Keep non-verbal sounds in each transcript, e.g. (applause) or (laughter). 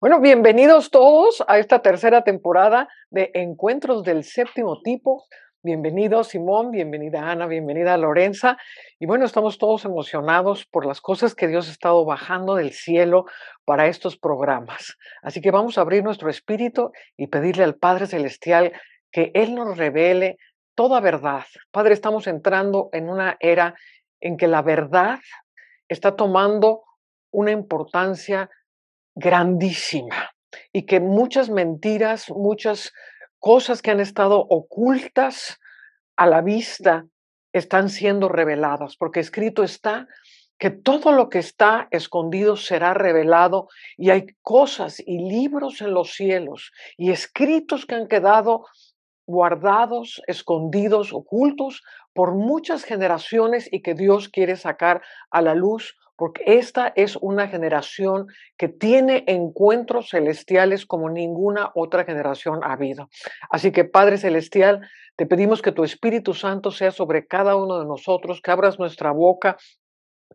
Bueno, bienvenidos todos a esta tercera temporada de Encuentros del Séptimo Tipo. Bienvenido Simón, bienvenida Ana, bienvenida Lorenza. Y bueno, estamos todos emocionados por las cosas que Dios ha estado bajando del cielo para estos programas. Así que vamos a abrir nuestro espíritu y pedirle al Padre Celestial que Él nos revele toda verdad. Padre, estamos entrando en una era en que la verdad está tomando una importancia grandísima y que muchas mentiras, muchas cosas que han estado ocultas a la vista están siendo reveladas, porque escrito está que todo lo que está escondido será revelado y hay cosas y libros en los cielos y escritos que han quedado guardados, escondidos, ocultos por muchas generaciones y que Dios quiere sacar a la luz porque esta es una generación que tiene encuentros celestiales como ninguna otra generación ha habido. Así que Padre Celestial, te pedimos que tu Espíritu Santo sea sobre cada uno de nosotros, que abras nuestra boca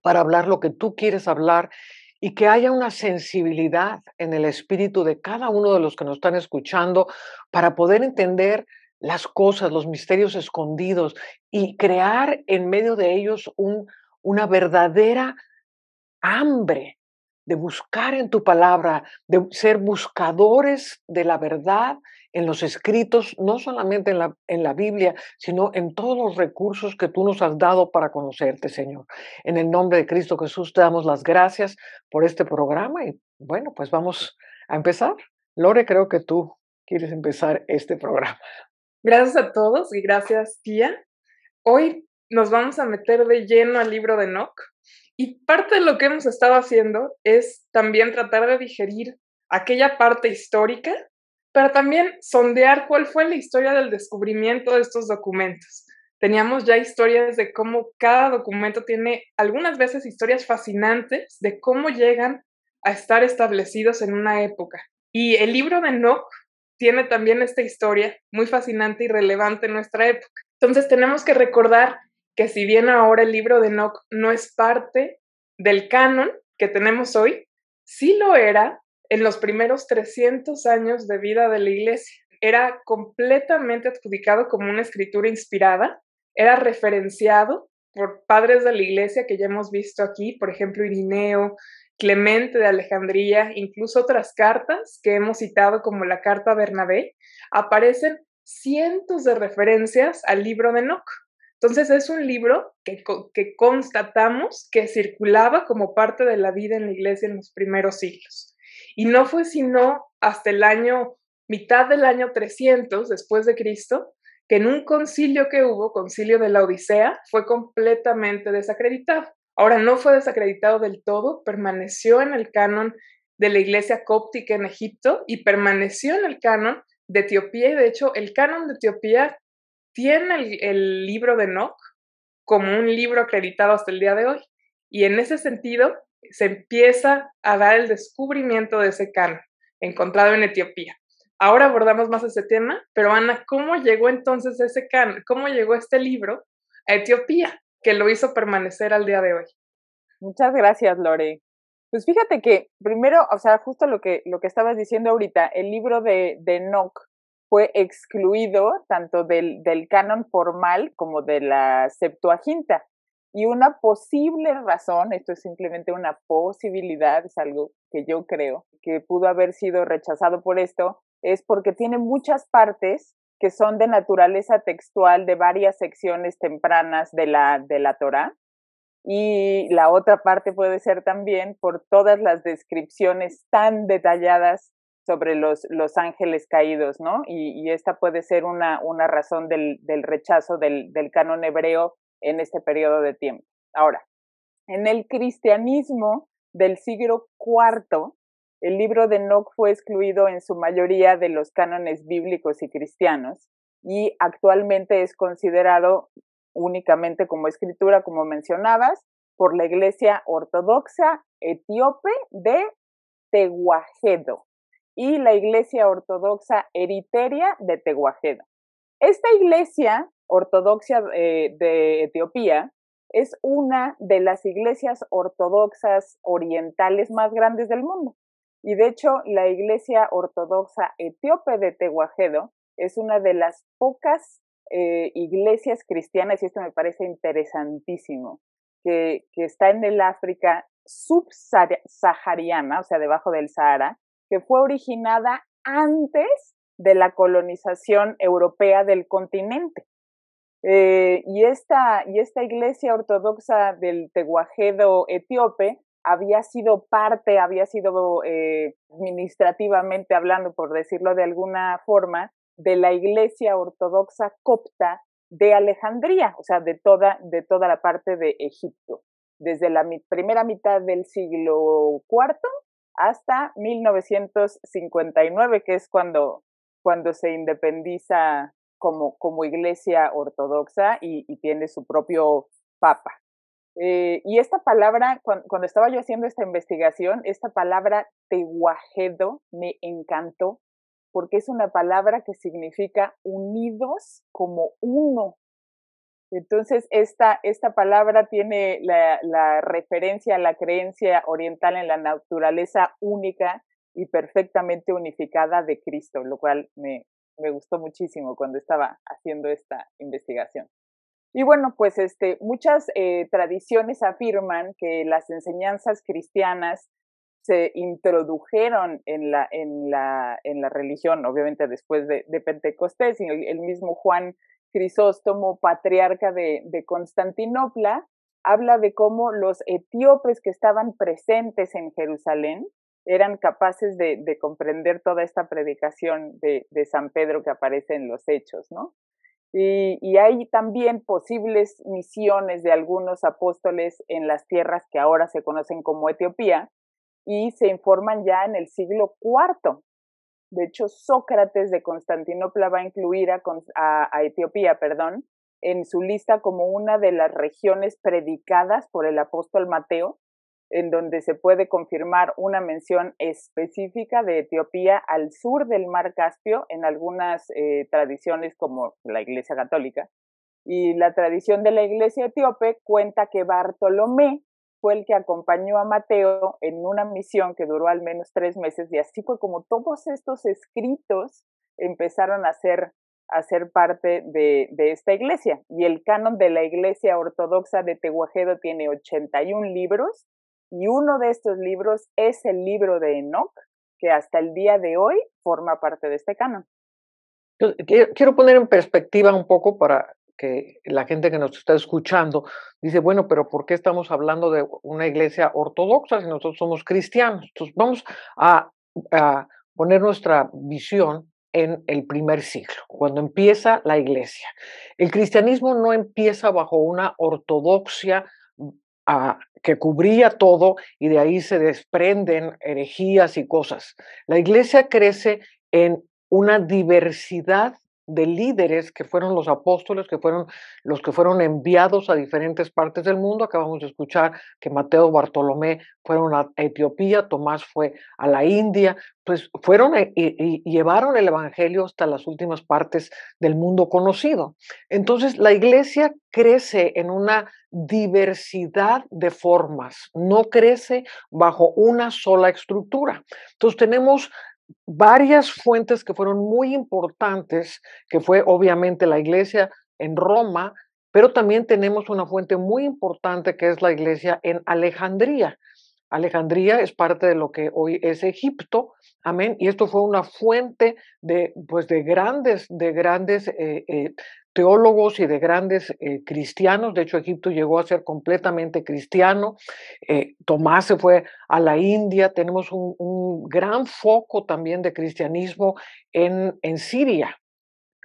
para hablar lo que tú quieres hablar y que haya una sensibilidad en el espíritu de cada uno de los que nos están escuchando para poder entender las cosas, los misterios escondidos y crear en medio de ellos una verdadera hambre de buscar en tu palabra, de ser buscadores de la verdad en los escritos, no solamente en la, en la Biblia, sino en todos los recursos que tú nos has dado para conocerte, Señor. En el nombre de Cristo Jesús te damos las gracias por este programa y bueno, pues vamos a empezar. Lore, creo que tú quieres empezar este programa. Gracias a todos y gracias, tía. Hoy nos vamos a meter de lleno al libro de Enoch y parte de lo que hemos estado haciendo es también tratar de digerir aquella parte histórica, pero también sondear cuál fue la historia del descubrimiento de estos documentos. Teníamos ya historias de cómo cada documento tiene algunas veces historias fascinantes de cómo llegan a estar establecidos en una época. Y el libro de Nock tiene también esta historia muy fascinante y relevante en nuestra época. Entonces tenemos que recordar que si bien ahora el libro de Enoch no es parte del canon que tenemos hoy, sí lo era en los primeros 300 años de vida de la iglesia. Era completamente adjudicado como una escritura inspirada, era referenciado por padres de la iglesia que ya hemos visto aquí, por ejemplo, Irineo, Clemente de Alejandría, incluso otras cartas que hemos citado como la carta Bernabé, aparecen cientos de referencias al libro de Enoch. Entonces es un libro que, que, constatamos que circulaba como parte de la vida en la iglesia en los primeros siglos. Y no fue sino hasta el año, mitad del año 300 después de Cristo, que en un concilio que hubo, concilio de la Odisea, fue completamente desacreditado. Ahora no fue desacreditado del todo, permaneció en el canon de la iglesia cóptica en Egipto y permaneció en el canon de Etiopía. Y de hecho, el canon de Etiopía tiene el, libro de Nock como un libro acreditado hasta el día de hoy. Y en ese sentido, se empieza a dar el descubrimiento de ese can encontrado en Etiopía. Ahora abordamos más ese tema, pero Ana, ¿cómo llegó entonces ese can? ¿Cómo llegó este libro a Etiopía que lo hizo permanecer al día de hoy? Muchas gracias, Lore. Pues fíjate que primero, o sea, justo lo que, lo que estabas diciendo ahorita, el libro de, de Nock fue excluido tanto del, canon formal como de la Septuaginta. Y una posible razón, esto es simplemente una posibilidad, es algo que yo creo, que pudo haber sido rechazado por esto, es porque tiene muchas partes que son de naturaleza textual de varias secciones tempranas de la, de la Torah. Y la otra parte puede ser también por todas las descripciones tan detalladas sobre los, los ángeles caídos, ¿no? Y, esta puede ser una, una razón del, rechazo del, del, canon hebreo en este periodo de tiempo. Ahora, en el cristianismo del siglo IV, el libro de Enoch fue excluido en su mayoría de los cánones bíblicos y cristianos y actualmente es considerado únicamente como escritura, como mencionabas, por la Iglesia Ortodoxa Etíope de Teguajedo y la Iglesia Ortodoxa Eriteria de Teguajedo. Esta iglesia ortodoxa eh, de Etiopía es una de las iglesias ortodoxas orientales más grandes del mundo. Y de hecho, la iglesia ortodoxa etíope de Teguajedo es una de las pocas eh, iglesias cristianas, y esto me parece interesantísimo, que está en el África subsahariana, o sea, debajo del Sahara, que fue originada antes de la colonización europea del continente. Eh, y, esta, y esta iglesia ortodoxa del Teguajedo etíope había sido parte, había sido eh, administrativamente hablando, por decirlo de alguna forma, de la iglesia ortodoxa copta de Alejandría, o sea, de toda, de toda la parte de Egipto. Desde la primera mitad del siglo IV hasta 1959, que es cuando, cuando se independiza como, como iglesia ortodoxa y, tiene su propio papa. Eh, y esta palabra, cuando, estaba yo haciendo esta investigación, esta palabra tehuajedo me encantó porque es una palabra que significa unidos como uno. Entonces, esta, esta palabra tiene la, referencia a la creencia oriental en la naturaleza única y perfectamente unificada de Cristo, lo cual me, me gustó muchísimo cuando estaba haciendo esta investigación. Y bueno, pues este, muchas eh, tradiciones afirman que las enseñanzas cristianas se introdujeron en la, en la, en la religión, obviamente después de, de Pentecostés, y el, mismo Juan Crisóstomo, patriarca de, Constantinopla, habla de cómo los etíopes que estaban presentes en Jerusalén eran capaces de, comprender toda esta predicación de, San Pedro que aparece en los Hechos, ¿no? Y, y, hay también posibles misiones de algunos apóstoles en las tierras que ahora se conocen como Etiopía y se informan ya en el siglo IV de hecho, Sócrates de Constantinopla va a incluir a, Etiopía, perdón, en su lista como una de las regiones predicadas por el apóstol Mateo, en donde se puede confirmar una mención específica de Etiopía al sur del mar Caspio en algunas eh, tradiciones como la Iglesia Católica. Y la tradición de la Iglesia etíope cuenta que Bartolomé el que acompañó a Mateo en una misión que duró al menos tres meses y así fue como todos estos escritos empezaron a ser, a ser parte de, de esta iglesia. Y el canon de la iglesia ortodoxa de Teguajedo tiene 81 libros y uno de estos libros es el libro de Enoch, que hasta el día de hoy forma parte de este canon. Quiero poner en perspectiva un poco para que la gente que nos está escuchando dice, bueno, pero ¿por qué estamos hablando de una iglesia ortodoxa si nosotros somos cristianos? Entonces vamos a, poner nuestra visión en el primer siglo, cuando empieza la iglesia. El cristianismo no empieza bajo una ortodoxia mm, ah, que cubría todo y de ahí se desprenden herejías y cosas. La iglesia crece en una diversidad de líderes que fueron los apóstoles, que fueron los que fueron enviados a diferentes partes del mundo. Acabamos de escuchar que Mateo, Bartolomé fueron a Etiopía, Tomás fue a la India, pues fueron e, y, llevaron el Evangelio hasta las últimas partes del mundo conocido. Entonces, la iglesia crece en una diversidad de formas, no crece bajo una sola estructura. Entonces, tenemos varias fuentes que fueron muy importantes, que fue obviamente la iglesia en Roma, pero también tenemos una fuente muy importante que es la iglesia en Alejandría. Alejandría es parte de lo que hoy es Egipto, amén, y esto fue una fuente de, pues, de grandes, de grandes eh, eh, teólogos y de grandes eh, cristianos. De hecho, Egipto llegó a ser completamente cristiano. Eh, Tomás se fue a la India. Tenemos un, gran foco también de cristianismo en, Siria.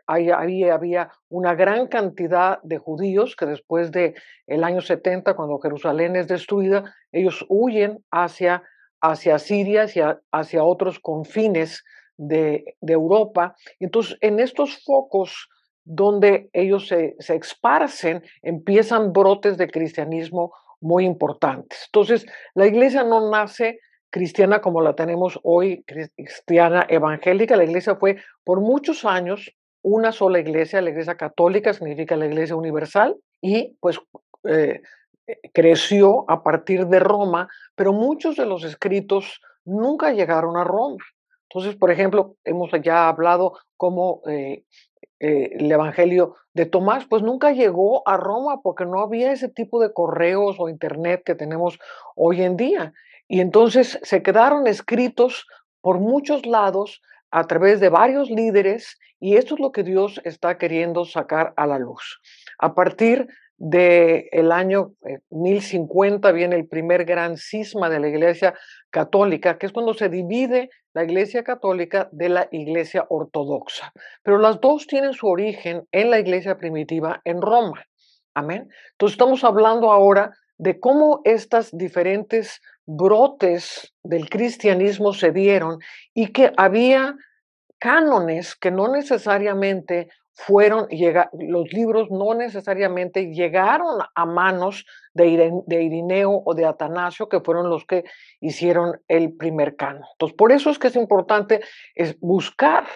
Ahí, había una gran cantidad de judíos que después del el año 70, cuando Jerusalén es destruida, ellos huyen hacia, hacia Siria, hacia, hacia otros confines de, de Europa. Entonces, en estos focos donde ellos se, esparcen, empiezan brotes de cristianismo muy importantes. Entonces, la iglesia no nace cristiana como la tenemos hoy, cristiana evangélica. La iglesia fue por muchos años una sola iglesia, la iglesia católica significa la iglesia universal, y pues eh, eh, creció a partir de Roma, pero muchos de los escritos nunca llegaron a Roma. Entonces, por ejemplo, hemos ya hablado cómo eh, eh, el Evangelio de Tomás, pues nunca llegó a Roma porque no había ese tipo de correos o internet que tenemos hoy en día. Y entonces se quedaron escritos por muchos lados a través de varios líderes y esto es lo que Dios está queriendo sacar a la luz. A partir del el año 1050 eh, viene el primer gran cisma de la Iglesia Católica, que es cuando se divide la Iglesia Católica de la Iglesia Ortodoxa. Pero las dos tienen su origen en la Iglesia primitiva en Roma. Amén. Entonces estamos hablando ahora de cómo estas diferentes brotes del cristianismo se dieron y que había cánones que no necesariamente fueron, llega, los libros no necesariamente llegaron a manos de, Irineo o de Atanasio, que fueron los que hicieron el primer canon. Entonces, por eso es que es importante es buscar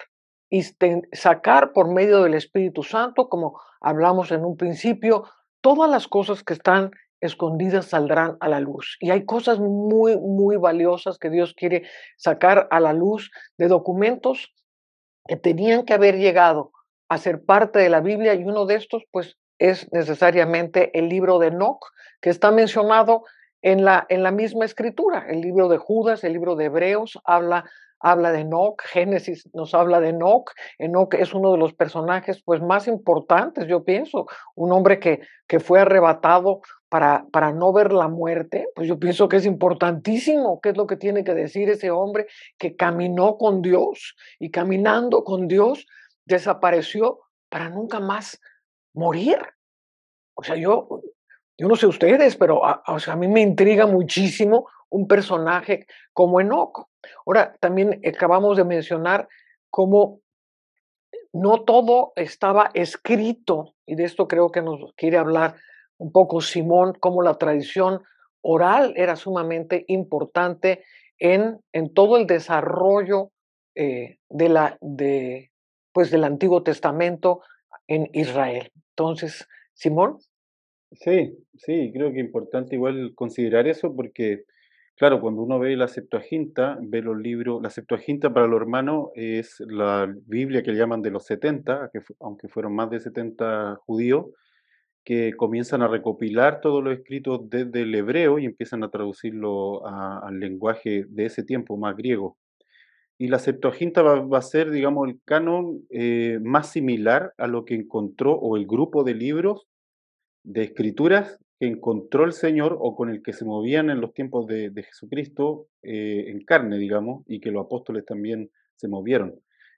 y sacar por medio del Espíritu Santo, como hablamos en un principio, todas las cosas que están escondidas saldrán a la luz. Y hay cosas muy, muy valiosas que Dios quiere sacar a la luz de documentos que tenían que haber llegado a ser parte de la Biblia y uno de estos pues es necesariamente el libro de Enoch, que está mencionado en la, en la misma escritura. El libro de Judas, el libro de Hebreos habla, habla de Enoch, Génesis nos habla de Enoch. Enoch es uno de los personajes pues, más importantes, yo pienso, un hombre que, que fue arrebatado para, para no ver la muerte, pues yo pienso que es importantísimo qué es lo que tiene que decir ese hombre que caminó con Dios y caminando con Dios desapareció para nunca más morir. O sea, yo, yo no sé ustedes, pero a, mí me intriga muchísimo un personaje como Enoch. Ahora, también acabamos de mencionar cómo no todo estaba escrito, y de esto creo que nos quiere hablar un poco Simón, cómo la tradición oral era sumamente importante en, en todo el desarrollo eh, de, la, de, pues del Antiguo Testamento en Israel. Entonces, Simón. Sí, sí, creo que es importante igual considerar eso porque, claro, cuando uno ve la Septuaginta, ve los libros, la Septuaginta para los hermanos es la Biblia que le llaman de los 70, que, aunque fueron más de 70 judíos, que comienzan a recopilar todos los escritos desde el hebreo y empiezan a traducirlo al lenguaje de ese tiempo, más griego y la Septuaginta va, a ser, digamos, el canon eh, más similar a lo que encontró o el grupo de libros de escrituras que encontró el Señor o con el que se movían en los tiempos de, Jesucristo eh, en carne, digamos, y que los apóstoles también se movieron,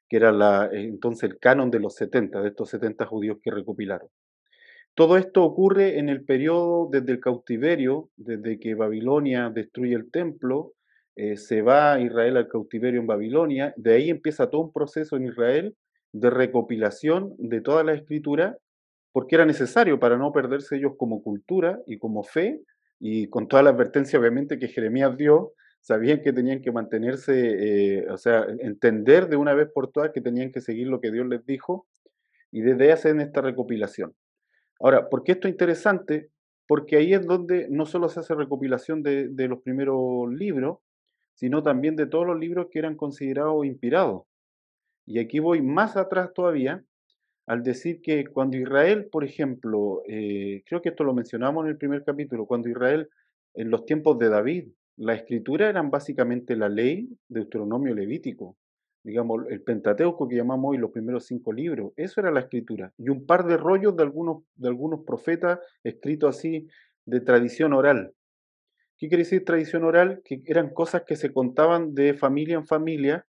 que era eh, entonces el canon de los 70, de estos 70 judíos que recopilaron. Todo esto ocurre en el periodo desde el cautiverio, desde que Babilonia destruye el templo, eh, se va a Israel al cautiverio en Babilonia, de ahí empieza todo un proceso en Israel de recopilación de toda la escritura, porque era necesario para no perderse ellos como cultura y como fe, y con toda la advertencia obviamente que Jeremías dio, sabían que tenían que mantenerse, eh, o sea, entender de una vez por todas que tenían que seguir lo que Dios les dijo, y desde ahí hacen esta recopilación. Ahora, ¿por qué esto es interesante? Porque ahí es donde no solo se hace recopilación de los primeros libros, sino también de todos los libros que eran considerados inspirados. Y aquí voy más atrás todavía al decir que cuando Israel, por ejemplo, eh, creo que esto lo mencionamos en el primer capítulo, cuando Israel, en los tiempos de David, la escritura eran básicamente la ley, de Deuteronomio Levítico, digamos, el Pentateuco que llamamos hoy los primeros cinco libros, eso era la escritura, y un par de rollos de algunos, de algunos profetas escritos así de tradición oral. ¿Qué quiere decir tradición oral? Que eran cosas que se contaban de familia en familia,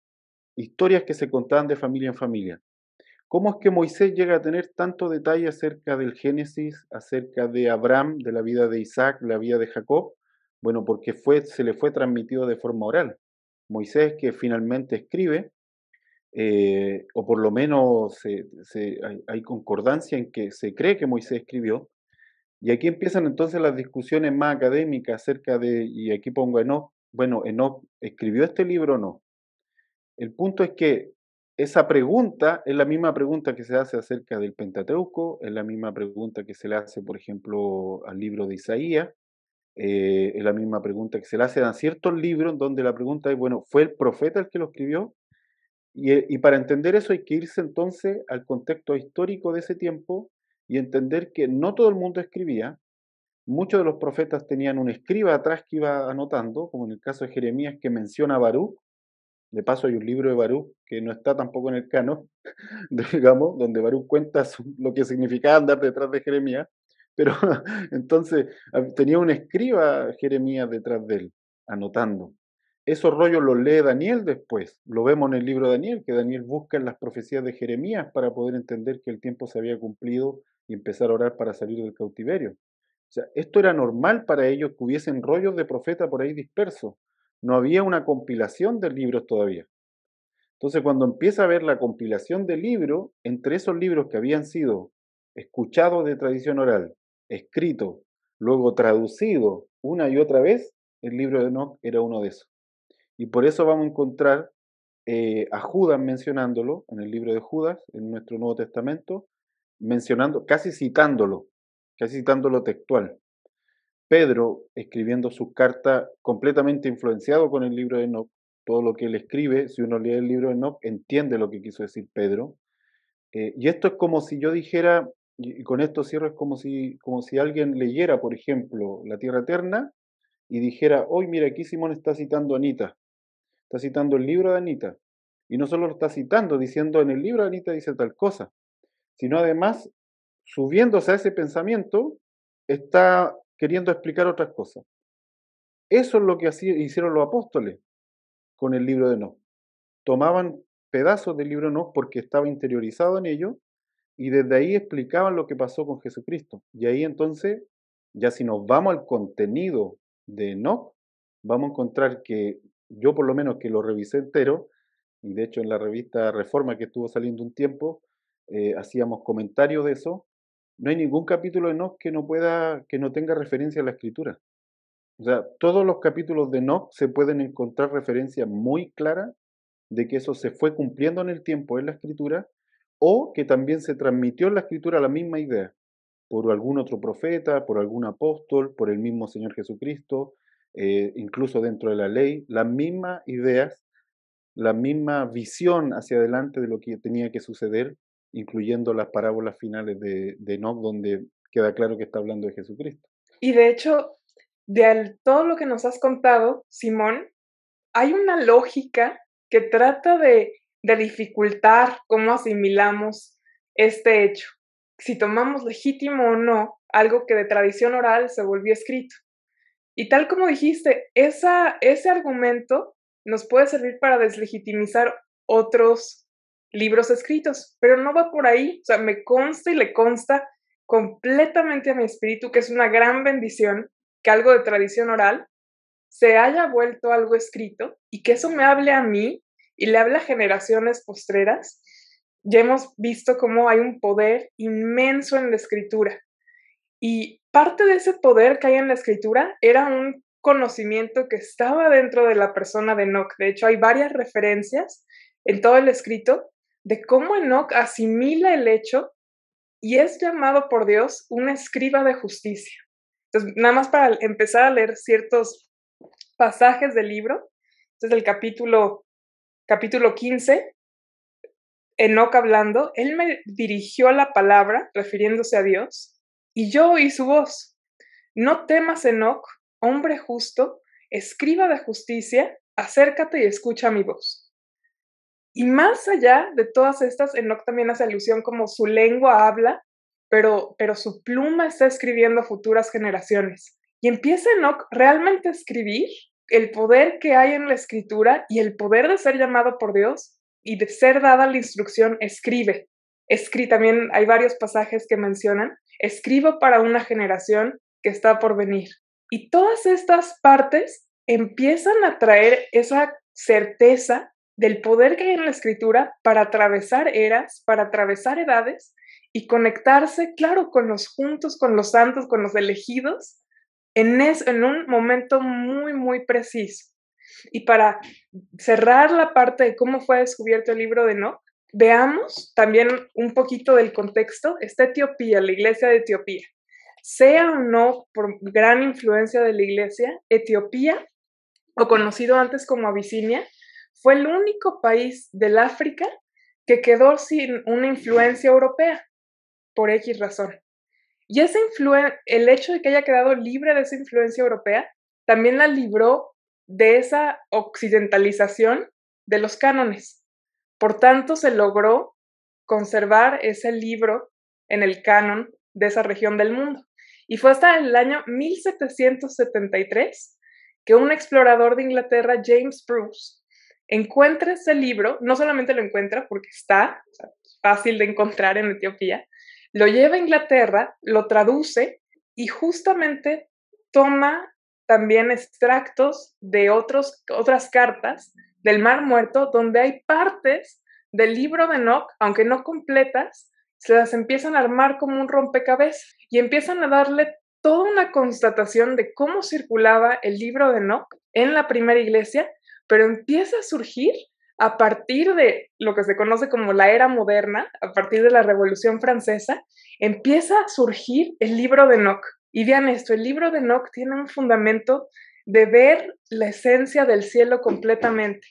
historias que se contaban de familia en familia. ¿Cómo es que Moisés llega a tener tanto detalle acerca del Génesis, acerca de Abraham, de la vida de Isaac, la vida de Jacob? Bueno, porque se le fue transmitido de forma oral. Moisés que finalmente escribe, eh, o por lo menos hay, concordancia en que se cree que Moisés escribió, y aquí empiezan entonces las discusiones más académicas acerca de, y aquí pongo Enoch, bueno, Enoch escribió este libro o no. El punto es que esa pregunta es la misma pregunta que se hace acerca del Pentateuco, es la misma pregunta que se le hace, por ejemplo, al libro de Isaías, eh, es la misma pregunta que se le hace a ciertos libros donde la pregunta es, bueno, ¿fue el profeta el que lo escribió? Y, eh, y para entender eso hay que irse entonces al contexto histórico de ese tiempo y entender que no todo el mundo escribía. Muchos de los profetas tenían un escriba atrás que iba anotando, como en el caso de Jeremías que menciona a Barú, De paso hay un libro de Barú que no está tampoco en el cano, (laughs) digamos, donde Barú cuenta lo que significaba andar detrás de Jeremías. Pero (laughs) entonces tenía un escriba Jeremías detrás de él, anotando. Esos rollos los lee Daniel después. Lo vemos en el libro de Daniel, que Daniel busca en las profecías de Jeremías para poder entender que el tiempo se había cumplido y empezar a orar para salir del cautiverio. O sea, esto era normal para ellos que hubiesen rollos de profeta por ahí dispersos. No había una compilación de libros todavía. Entonces, cuando empieza a ver la compilación de libros, entre esos libros que habían sido escuchados de tradición oral, escrito, luego traducido una y otra vez, el libro de Enoch era uno de esos. Y por eso vamos a encontrar eh, a Judas mencionándolo en el libro de Judas, en nuestro Nuevo Testamento, mencionando, casi citándolo, casi citándolo textual. Pedro, escribiendo sus cartas, completamente influenciado con el libro de Enoch, todo lo que él escribe, si uno lee el libro de Enoch, entiende lo que quiso decir Pedro. Eh, y esto es como si yo dijera, y con esto cierro, es como si, como si alguien leyera, por ejemplo, La Tierra Eterna y dijera, hoy mira, aquí Simón está citando a Anita, está citando el libro de Anita. Y no solo lo está citando, diciendo en el libro de Anita dice tal cosa, sino además, subiéndose a ese pensamiento, está queriendo explicar otras cosas. Eso es lo que hicieron los apóstoles con el libro de No. Tomaban pedazos del libro de No porque estaba interiorizado en ello y desde ahí explicaban lo que pasó con Jesucristo. Y ahí entonces, ya si nos vamos al contenido de No, vamos a encontrar que yo por lo menos que lo revisé entero, y de hecho en la revista Reforma que estuvo saliendo un tiempo, eh, hacíamos comentarios de eso, no hay ningún capítulo de Enoch que no pueda, que no tenga referencia a la escritura. O sea, todos los capítulos de Enoch se pueden encontrar referencia muy clara de que eso se fue cumpliendo en el tiempo en la escritura, o que también se transmitió en la escritura la misma idea, por algún otro profeta, por algún apóstol, por el mismo Señor Jesucristo, eh, incluso dentro de la ley, las mismas ideas, la misma visión hacia adelante de lo que tenía que suceder incluyendo las parábolas finales de, de donde queda claro que está hablando de Jesucristo. Y de hecho, de todo lo que nos has contado, Simón, hay una lógica que trata de, dificultar cómo asimilamos este hecho, si tomamos legítimo o no algo que de tradición oral se volvió escrito. Y tal como dijiste, esa, ese argumento nos puede servir para deslegitimizar otros libros escritos, pero no va por ahí. O sea, me consta y le consta completamente a mi espíritu que es una gran bendición que algo de tradición oral se haya vuelto algo escrito y que eso me hable a mí y le hable a generaciones postreras. Ya hemos visto cómo hay un poder inmenso en la escritura. Y parte de ese poder que hay en la escritura era un conocimiento que estaba dentro de la persona de Enoch. De hecho, hay varias referencias en todo el escrito de cómo Enoc asimila el hecho y es llamado por Dios un escriba de justicia. Entonces, nada más para empezar a leer ciertos pasajes del libro, desde el capítulo, capítulo 15, enoc hablando, él me dirigió la palabra, refiriéndose a Dios, y yo oí su voz. No temas, Enoc, hombre justo, escriba de justicia, acércate y escucha mi voz. Y más allá de todas estas, Enoch también hace alusión como su lengua habla, pero, pero su pluma está escribiendo futuras generaciones. Y empieza Enoch realmente a escribir el poder que hay en la escritura y el poder de ser llamado por Dios y de ser dada la instrucción, escribe. Escri también hay varios pasajes que mencionan, escribo para una generación que está por venir. Y todas estas partes empiezan a traer esa certeza del poder que hay en la escritura para atravesar eras, para atravesar edades y conectarse, claro, con los juntos, con los santos, con los elegidos, en, es, en un momento muy, muy preciso. Y para cerrar la parte de cómo fue descubierto el libro de No, veamos también un poquito del contexto. esta Etiopía, la iglesia de Etiopía. Sea o no por gran influencia de la iglesia, Etiopía, o conocido antes como Abisinia, fue el único país del África que quedó sin una influencia europea, por X razón. Y ese el hecho de que haya quedado libre de esa influencia europea también la libró de esa occidentalización de los cánones. Por tanto, se logró conservar ese libro en el canon de esa región del mundo. Y fue hasta el año 1773 que un explorador de Inglaterra, James Bruce, encuentra ese libro, no solamente lo encuentra porque está fácil de encontrar en Etiopía, lo lleva a Inglaterra, lo traduce y justamente toma también extractos de otros, otras cartas del Mar Muerto, donde hay partes del libro de Enoch, aunque no completas, se las empiezan a armar como un rompecabezas y empiezan a darle toda una constatación de cómo circulaba el libro de Enoch en la primera iglesia pero empieza a surgir a partir de lo que se conoce como la era moderna, a partir de la Revolución Francesa, empieza a surgir el libro de Nock. Y vean esto, el libro de Nock tiene un fundamento de ver la esencia del cielo completamente,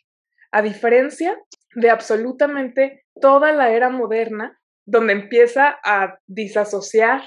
a diferencia de absolutamente toda la era moderna, donde empieza a disasociar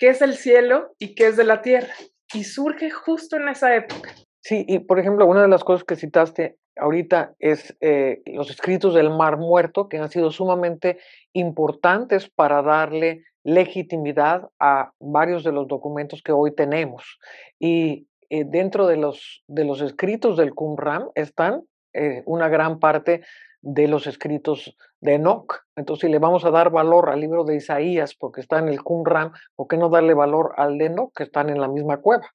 qué es el cielo y qué es de la tierra. Y surge justo en esa época. Sí, y por ejemplo, una de las cosas que citaste ahorita es eh, los escritos del Mar Muerto, que han sido sumamente importantes para darle legitimidad a varios de los documentos que hoy tenemos. Y eh, dentro de los, de los escritos del Qumran están eh, una gran parte de los escritos de Enoch. Entonces, si le vamos a dar valor al libro de Isaías porque está en el Qumran, ¿por qué no darle valor al de Enoch que están en la misma cueva?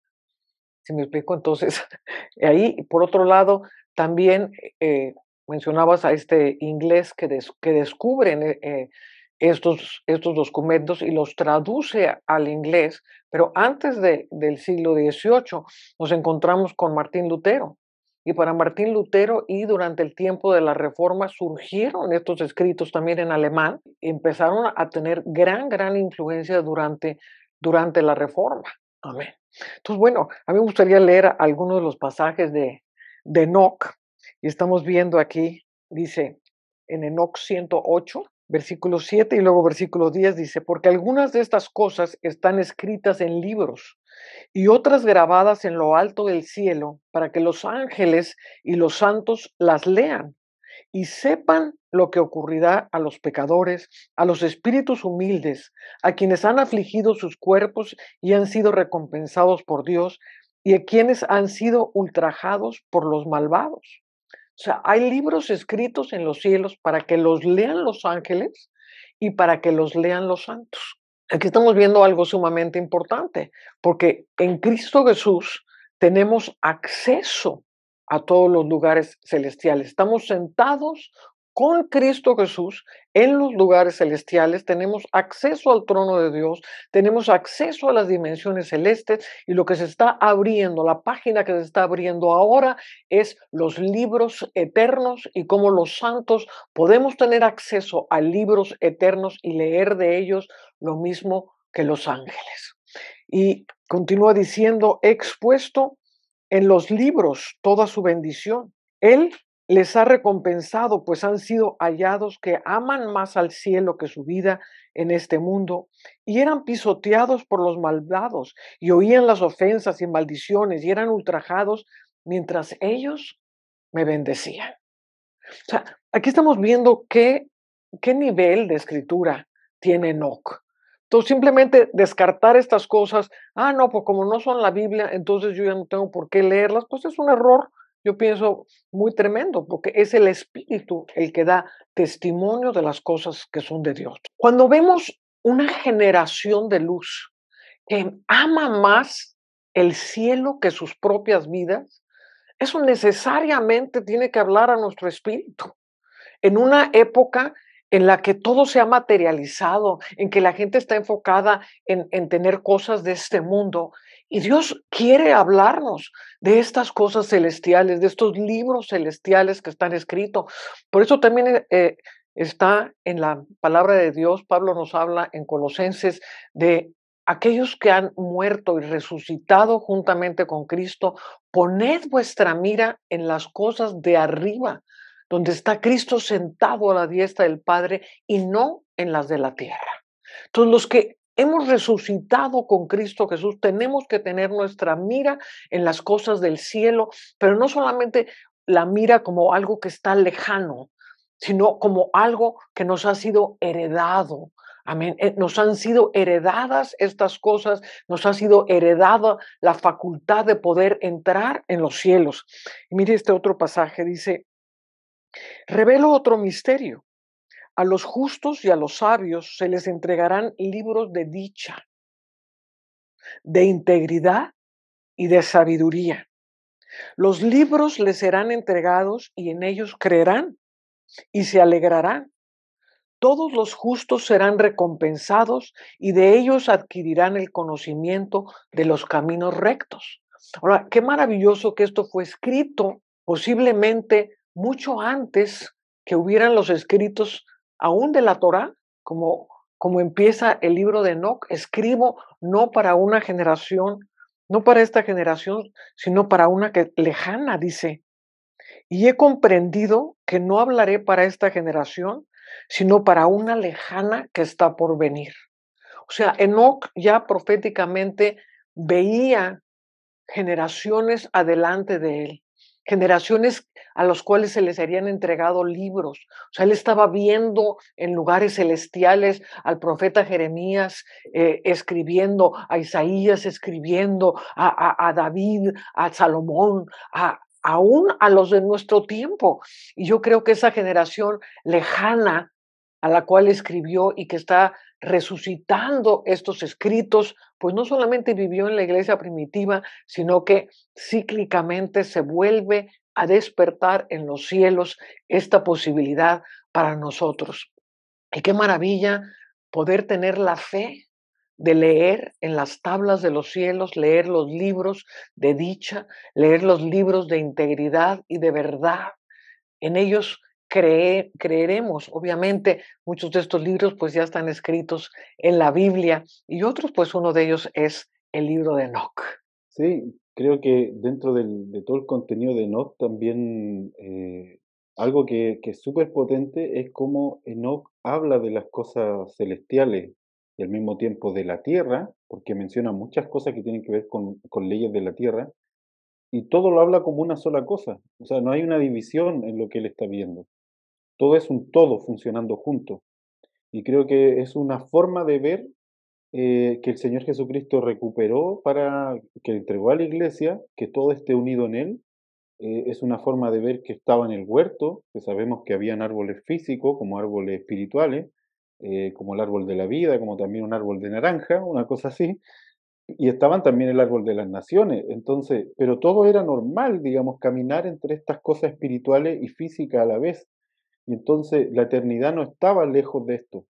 Si me explico? Entonces, (laughs) ahí, por otro lado, también eh, mencionabas a este inglés que, descubre que eh, eh, estos, estos documentos y los traduce al inglés, pero antes del siglo XVIII nos encontramos con Martín Lutero. Y para Martín Lutero y durante el tiempo de la Reforma surgieron estos escritos también en alemán, empezaron a tener gran, gran influencia durante, durante la Reforma. Amén. Entonces, bueno, a mí me gustaría leer algunos de los pasajes de, de Enoch. Y estamos viendo aquí, dice en Enoch 108, versículo 7 y luego versículo 10 dice, porque algunas de estas cosas están escritas en libros y otras grabadas en lo alto del cielo para que los ángeles y los santos las lean y sepan lo que ocurrirá a los pecadores, a los espíritus humildes, a quienes han afligido sus cuerpos y han sido recompensados por Dios, y a quienes han sido ultrajados por los malvados. O sea, hay libros escritos en los cielos para que los lean los ángeles y para que los lean los santos. Aquí estamos viendo algo sumamente importante, porque en Cristo Jesús tenemos acceso a todos los lugares celestiales. Estamos sentados con Cristo Jesús en los lugares celestiales, tenemos acceso al trono de Dios, tenemos acceso a las dimensiones celestes y lo que se está abriendo, la página que se está abriendo ahora es los libros eternos y cómo los santos podemos tener acceso a libros eternos y leer de ellos lo mismo que los ángeles. Y continúa diciendo, expuesto en los libros toda su bendición. Él les ha recompensado, pues han sido hallados que aman más al cielo que su vida en este mundo, y eran pisoteados por los malvados, y oían las ofensas y maldiciones, y eran ultrajados, mientras ellos me bendecían. O sea, aquí estamos viendo qué, qué nivel de escritura tiene Enoch. Entonces, simplemente descartar estas cosas, ah, no, pues como no son la Biblia, entonces yo ya no tengo por qué leerlas, pues es un error, yo pienso, muy tremendo, porque es el Espíritu el que da testimonio de las cosas que son de Dios. Cuando vemos una generación de luz que ama más el cielo que sus propias vidas, eso necesariamente tiene que hablar a nuestro espíritu. En una época en la que todo se ha materializado, en que la gente está enfocada en, tener cosas de este mundo. Y Dios quiere hablarnos de estas cosas celestiales, de estos libros celestiales que están escritos. Por eso también eh, está en la palabra de Dios, Pablo nos habla en Colosenses de aquellos que han muerto y resucitado juntamente con Cristo, poned vuestra mira en las cosas de arriba, donde está Cristo sentado a la diestra del Padre y no en las de la tierra. Entonces los que hemos resucitado con Cristo Jesús tenemos que tener nuestra mira en las cosas del cielo, pero no solamente la mira como algo que está lejano, sino como algo que nos ha sido heredado, Amén. Eh, nos han sido heredadas estas cosas, nos ha sido heredada la facultad de poder entrar en los cielos. Y mire este otro pasaje, dice Revelo otro misterio. A los justos y a los sabios se les entregarán libros de dicha, de integridad y de sabiduría. Los libros les serán entregados y en ellos creerán y se alegrarán. Todos los justos serán recompensados y de ellos adquirirán el conocimiento de los caminos rectos. Ahora, qué maravilloso que esto fue escrito posiblemente mucho antes que hubieran los escritos aún de la Torá, como, como empieza el libro de Enoch, escribo no para una generación, no para esta generación, sino para una que lejana, dice. Y he comprendido que no hablaré para esta generación, sino para una lejana que está por venir. O sea, Enoch ya proféticamente veía generaciones adelante de él generaciones a los cuales se les habían entregado libros. O sea, él estaba viendo en lugares celestiales al profeta Jeremías eh, escribiendo, a Isaías escribiendo, a, a David, a Salomón, a, aún a los de nuestro tiempo. Y yo creo que esa generación lejana a la cual escribió y que está resucitando estos escritos, pues no solamente vivió en la iglesia primitiva, sino que cíclicamente se vuelve a despertar en los cielos esta posibilidad para nosotros. Y qué maravilla poder tener la fe de leer en las tablas de los cielos, leer los libros de dicha, leer los libros de integridad y de verdad. En ellos creeremos. Obviamente, muchos de estos libros pues ya están escritos en la Biblia y otros pues uno de ellos es el libro de Enoch. Sí, creo que dentro de todo el contenido de Enoch también eh, algo que, es súper potente es cómo Enoch habla de las cosas celestiales y al mismo tiempo de la tierra, porque menciona muchas cosas que tienen que ver con, con leyes de la tierra, y todo lo habla como una sola cosa. O sea, no hay una división en lo que él está viendo todo es un todo funcionando junto. Y creo que es una forma de ver eh, que el Señor Jesucristo recuperó para que entregó a la iglesia, que todo esté unido en Él. Eh, es una forma de ver que estaba en el huerto, que sabemos que habían árboles físicos como árboles espirituales, eh, como el árbol de la vida, como también un árbol de naranja, una cosa así. Y estaban también el árbol de las naciones. Entonces, pero todo era normal, digamos, caminar entre estas cosas espirituales y físicas a la vez. Y entonces la eternidad no estaba lejos de esto.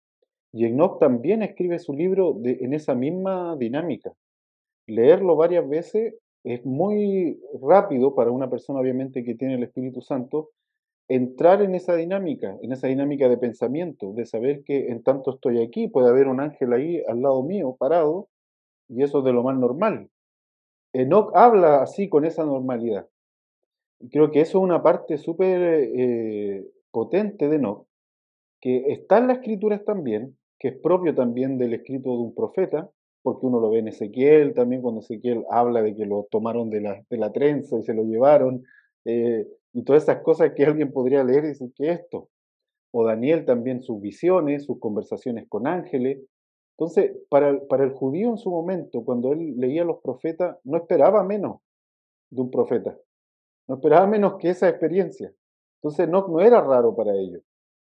Y Enoch también escribe su libro en esa misma dinámica. Leerlo varias veces es muy rápido para una persona, obviamente, que tiene el Espíritu Santo, entrar en esa dinámica, en esa dinámica de pensamiento, de saber que en tanto estoy aquí, puede haber un ángel ahí al lado mío, parado, y eso es de lo más normal. Enoch habla así con esa normalidad. Creo que eso es una parte súper eh, potente de no que está en las escrituras también, que es propio también del escrito de un profeta, porque uno lo ve en Ezequiel también, cuando Ezequiel habla de que lo tomaron de la, trenza y se lo llevaron, eh, y todas esas cosas que alguien podría leer y decir que esto. O Daniel también sus visiones, sus conversaciones con ángeles. Entonces, para, para el judío en su momento, cuando él leía los profetas, no esperaba menos de un profeta. No esperaba menos que esa experiencia. Entonces Enoch no era raro para ellos.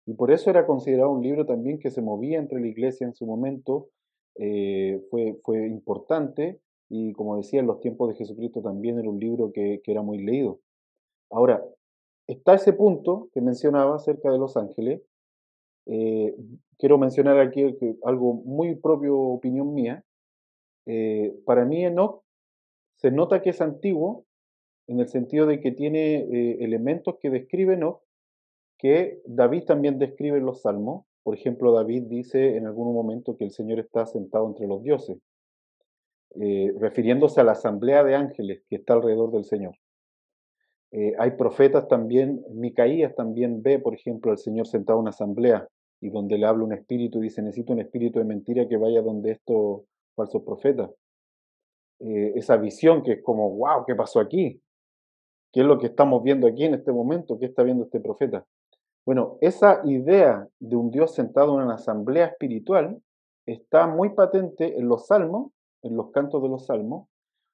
Y por eso era considerado un libro también que se movía entre la iglesia en su momento, eh, fue, fue importante y como decía en los tiempos de Jesucristo también era un libro que, era muy leído. Ahora, está ese punto que mencionaba acerca de los ángeles. Eh, quiero mencionar aquí algo muy propio, opinión mía. Eh, para mí Enoch se nota que es antiguo en el sentido de que tiene eh, elementos que describen ¿no? que David también describe en los salmos. Por ejemplo, David dice en algún momento que el Señor está sentado entre los dioses, eh, refiriéndose a la asamblea de ángeles que está alrededor del Señor. Eh, hay profetas también, Micaías también ve, por ejemplo, al Señor sentado en una asamblea y donde le habla un espíritu y dice, necesito un espíritu de mentira que vaya donde estos falsos profetas. esa visión que es como, wow, ¿qué pasó aquí? ¿Qué es lo que estamos viendo aquí en este momento, que está viendo este profeta. Bueno, esa idea de un Dios sentado en una asamblea espiritual está muy patente en los salmos, en los cantos de los salmos.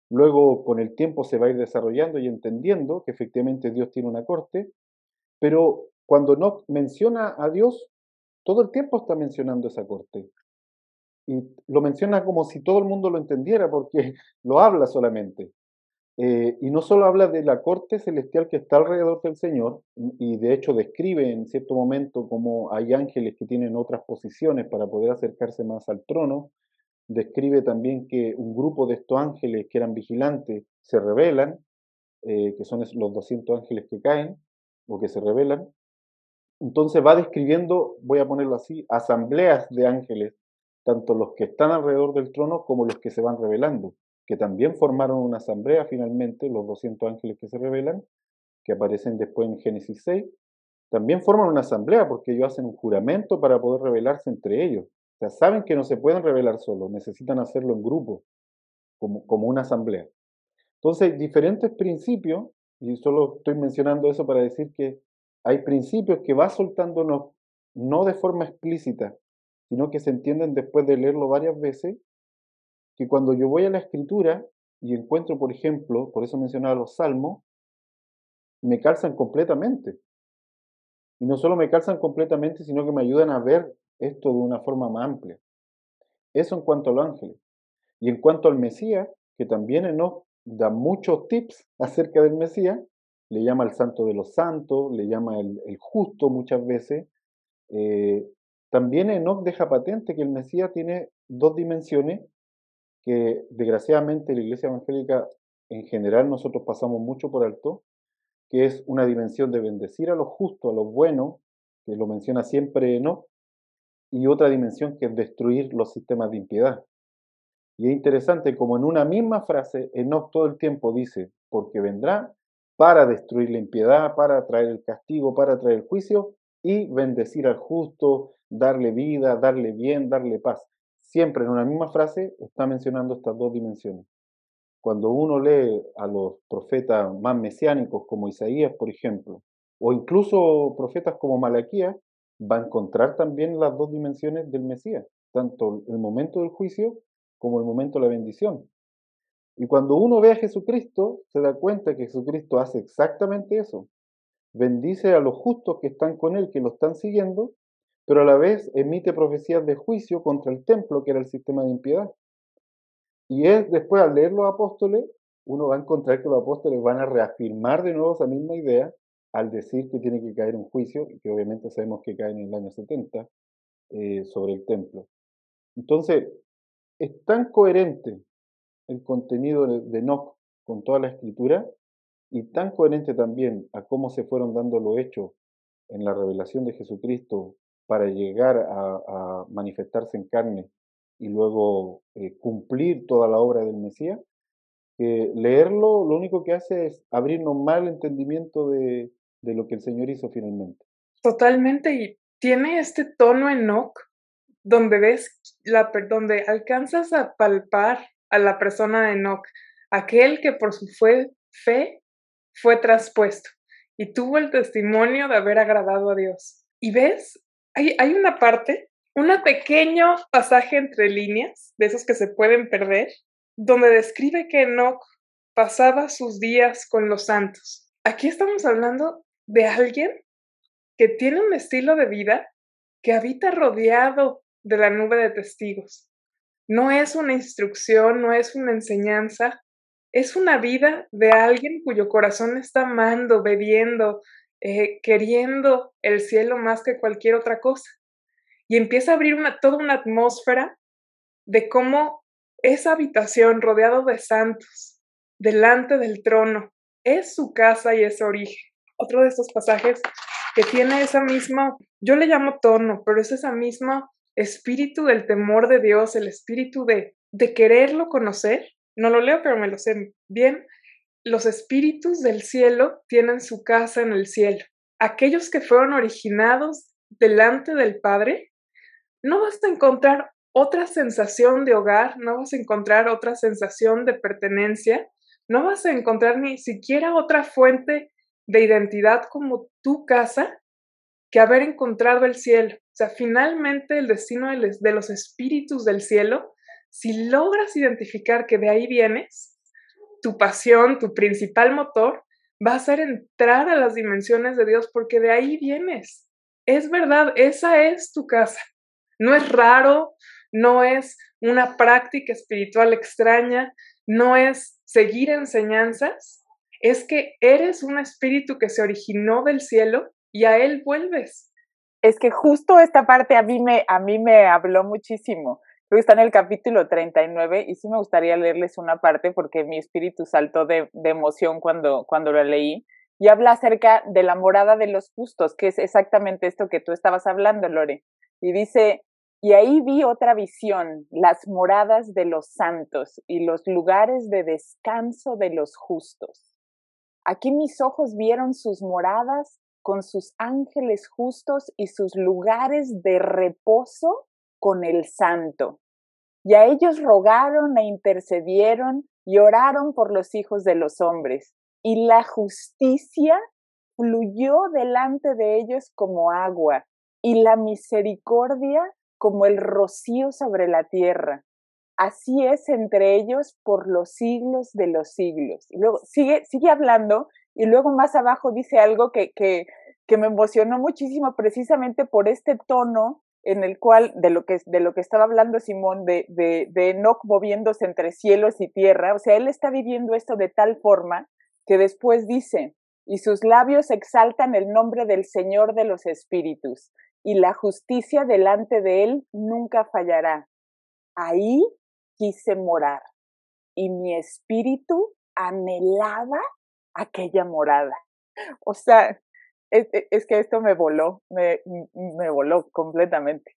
Luego, con el tiempo, se va a ir desarrollando y entendiendo que efectivamente Dios tiene una corte, pero cuando no menciona a Dios, todo el tiempo está mencionando esa corte. Y lo menciona como si todo el mundo lo entendiera, porque (laughs) lo habla solamente. Eh, y no solo habla de la corte celestial que está alrededor del Señor, y de hecho describe en cierto momento cómo hay ángeles que tienen otras posiciones para poder acercarse más al trono, describe también que un grupo de estos ángeles que eran vigilantes se rebelan, eh, que son los 200 ángeles que caen o que se rebelan. Entonces va describiendo, voy a ponerlo así, asambleas de ángeles, tanto los que están alrededor del trono como los que se van rebelando que también formaron una asamblea finalmente, los 200 ángeles que se revelan, que aparecen después en Génesis 6, también forman una asamblea porque ellos hacen un juramento para poder revelarse entre ellos. O sea, saben que no se pueden revelar solo necesitan hacerlo en grupo, como, como una asamblea. Entonces, diferentes principios, y solo estoy mencionando eso para decir que hay principios que va soltándonos no de forma explícita, sino que se entienden después de leerlo varias veces que cuando yo voy a la escritura y encuentro, por ejemplo, por eso mencionaba los salmos, me calzan completamente. Y no solo me calzan completamente, sino que me ayudan a ver esto de una forma más amplia. Eso en cuanto al ángel. Y en cuanto al Mesías, que también nos da muchos tips (laughs) acerca del Mesías, le llama el santo de los santos, le llama el, justo muchas veces. Eh, también Enoch deja patente que el Mesías tiene dos dimensiones que desgraciadamente la iglesia evangélica en general nosotros pasamos mucho por alto, que es una dimensión de bendecir a los justos, a los buenos, que lo menciona siempre no, y otra dimensión que es destruir los sistemas de impiedad. Y es interesante como en una misma frase, Enoch todo el tiempo dice, porque vendrá para destruir la impiedad, para traer el castigo, para traer el juicio y bendecir al justo, darle vida, darle bien, darle paz siempre en una misma frase está mencionando estas dos dimensiones. Cuando uno lee a los profetas más mesiánicos como Isaías, por ejemplo, o incluso profetas como Malaquías, va a encontrar también las dos dimensiones del Mesías, tanto el momento del juicio como el momento de la bendición. Y cuando uno ve a Jesucristo, se da cuenta que Jesucristo hace exactamente eso. Bendice a los justos que están con él, que lo están siguiendo, pero a la vez emite profecías de juicio contra el templo, que era el sistema de impiedad. Y es después al leer los apóstoles, uno va a encontrar que los apóstoles van a reafirmar de nuevo esa misma idea al decir que tiene que caer un juicio, que obviamente sabemos que cae en el año 70, eh, sobre el templo. Entonces, es tan coherente el contenido de Enoch con toda la escritura y tan coherente también a cómo se fueron dando los hechos en la revelación de Jesucristo para llegar a, manifestarse en carne y luego eh, cumplir toda la obra del Mesías, que eh, leerlo lo único que hace es abrirnos mal entendimiento de, lo que el Señor hizo finalmente. Totalmente, y tiene este tono enoc donde ves, la, donde alcanzas a palpar a la persona de Enoch, aquel que por su fe, fe fue traspuesto y tuvo el testimonio de haber agradado a Dios. Y ves hay, una parte, un pequeño pasaje entre líneas, de esos que se pueden perder, donde describe que Enoch pasaba sus días con los santos. Aquí estamos hablando de alguien que tiene un estilo de vida que habita rodeado de la nube de testigos. No es una instrucción, no es una enseñanza, es una vida de alguien cuyo corazón está amando, bebiendo, eh, queriendo el cielo más que cualquier otra cosa. Y empieza a abrir toda una atmósfera de cómo esa habitación rodeado de santos, delante del trono, es su casa y es origen. Otro de estos pasajes que tiene esa misma, yo le llamo tono, pero es esa misma espíritu del temor de Dios, el espíritu de, de quererlo conocer. No lo leo, pero me lo sé bien los espíritus del cielo tienen su casa en el cielo. Aquellos que fueron originados delante del Padre, no vas a encontrar otra sensación de hogar, no vas a encontrar otra sensación de pertenencia, no vas a encontrar ni siquiera otra fuente de identidad como tu casa que haber encontrado el cielo. O sea, finalmente el destino de los espíritus del cielo, si logras identificar que de ahí vienes, tu pasión, tu principal motor, va a ser entrar a las dimensiones de Dios porque de ahí vienes. Es verdad, esa es tu casa. No es raro, no es una práctica espiritual extraña, no es seguir enseñanzas, es que eres un espíritu que se originó del cielo y a él vuelves. Es que justo esta parte a mí me, a mí me habló muchísimo está en el capítulo 39 y sí me gustaría leerles una parte porque mi espíritu saltó de, emoción cuando, cuando lo leí. Y habla acerca de la morada de los justos, que es exactamente esto que tú estabas hablando, Lore. Y dice, y ahí vi otra visión, las moradas de los santos y los lugares de descanso de los justos. Aquí mis ojos vieron sus moradas con sus ángeles justos y sus lugares de reposo con el santo. Y a ellos rogaron e intercedieron y oraron por los hijos de los hombres. Y la justicia fluyó delante de ellos como agua, y la misericordia como el rocío sobre la tierra. Así es entre ellos por los siglos de los siglos. Y luego sigue, sigue hablando y luego más abajo dice algo que, que, que me emocionó muchísimo precisamente por este tono en el cual, de lo que, de lo que estaba hablando Simón, de, de, de Enoch moviéndose entre cielos y tierra, o sea, él está viviendo esto de tal forma que después dice, y sus labios exaltan el nombre del Señor de los Espíritus, y la justicia delante de él nunca fallará. Ahí quise morar, y mi espíritu anhelaba aquella morada. O sea, e, es, que esto me voló, me, me voló completamente.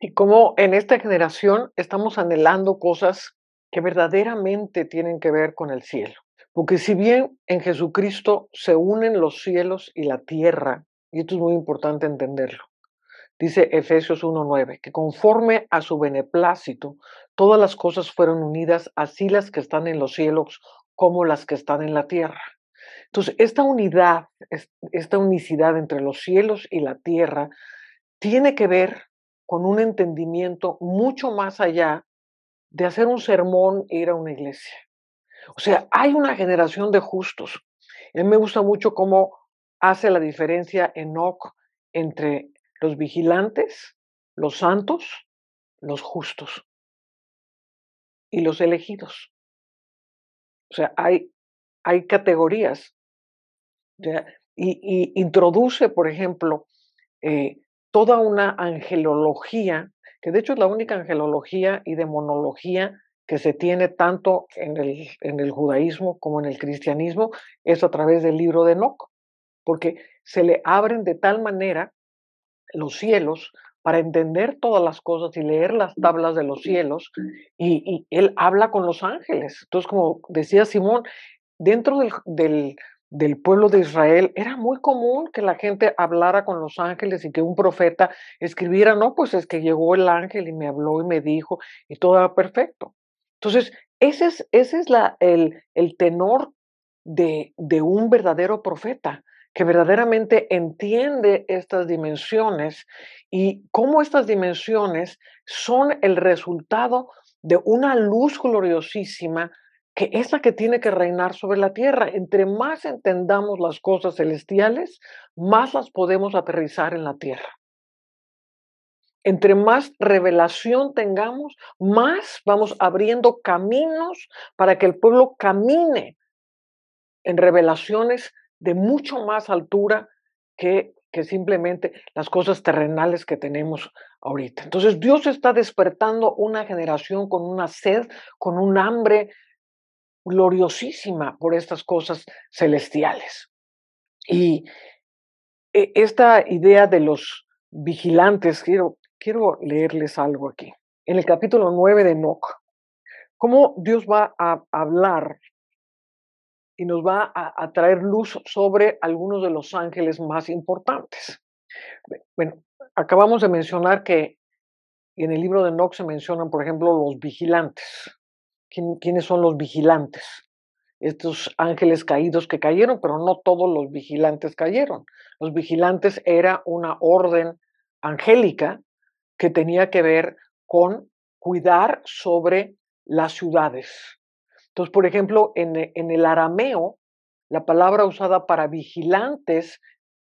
Y como en esta generación estamos anhelando cosas que verdaderamente tienen que ver con el cielo. Porque si bien en Jesucristo se unen los cielos y la tierra, y esto es muy importante entenderlo, dice Efesios 1.9, que conforme a su beneplácito, todas las cosas fueron unidas, así las que están en los cielos como las que están en la tierra. Entonces, esta unidad, esta unicidad entre los cielos y la tierra, tiene que ver con un entendimiento mucho más allá de hacer un sermón e ir a una iglesia. O sea, hay una generación de justos. A mí me gusta mucho cómo hace la diferencia Enoch entre los vigilantes, los santos, los justos y los elegidos. O sea, hay hay categorías. Y, introduce, por ejemplo, eh, toda una angelología, que de hecho es la única angelología y demonología que se tiene tanto en el, judaísmo como en el cristianismo, es a través del libro de Enoch, porque se le abren de tal manera los cielos para entender todas las cosas y leer las tablas de los cielos, y, y él habla con los ángeles. Entonces, como decía Simón, dentro del, del, pueblo de Israel era muy común que la gente hablara con los ángeles y que un profeta escribiera, no, pues es que llegó el ángel y me habló y me dijo y todo era perfecto. Entonces, ese es, ese es la, el, el, tenor de, de un verdadero profeta que verdaderamente entiende estas dimensiones y cómo estas dimensiones son el resultado de una luz gloriosísima que es la que tiene que reinar sobre la tierra. Entre más entendamos las cosas celestiales, más las podemos aterrizar en la tierra. Entre más revelación tengamos, más vamos abriendo caminos para que el pueblo camine en revelaciones de mucho más altura que, que simplemente las cosas terrenales que tenemos ahorita. Entonces Dios está despertando una generación con una sed, con un hambre gloriosísima por estas cosas celestiales. Y e, esta idea de los vigilantes, quiero, quiero leerles algo aquí. En el capítulo 9 de Enoch, cómo Dios va a hablar y nos va a, traer luz sobre algunos de los ángeles más importantes. Bueno, acabamos de mencionar que en el libro de Enoch se mencionan, por ejemplo, los vigilantes quiénes son los vigilantes. Estos ángeles caídos que cayeron, pero no todos los vigilantes cayeron. Los vigilantes era una orden angélica que tenía que ver con cuidar sobre las ciudades. Entonces, por ejemplo, en, en el arameo, la palabra usada para vigilantes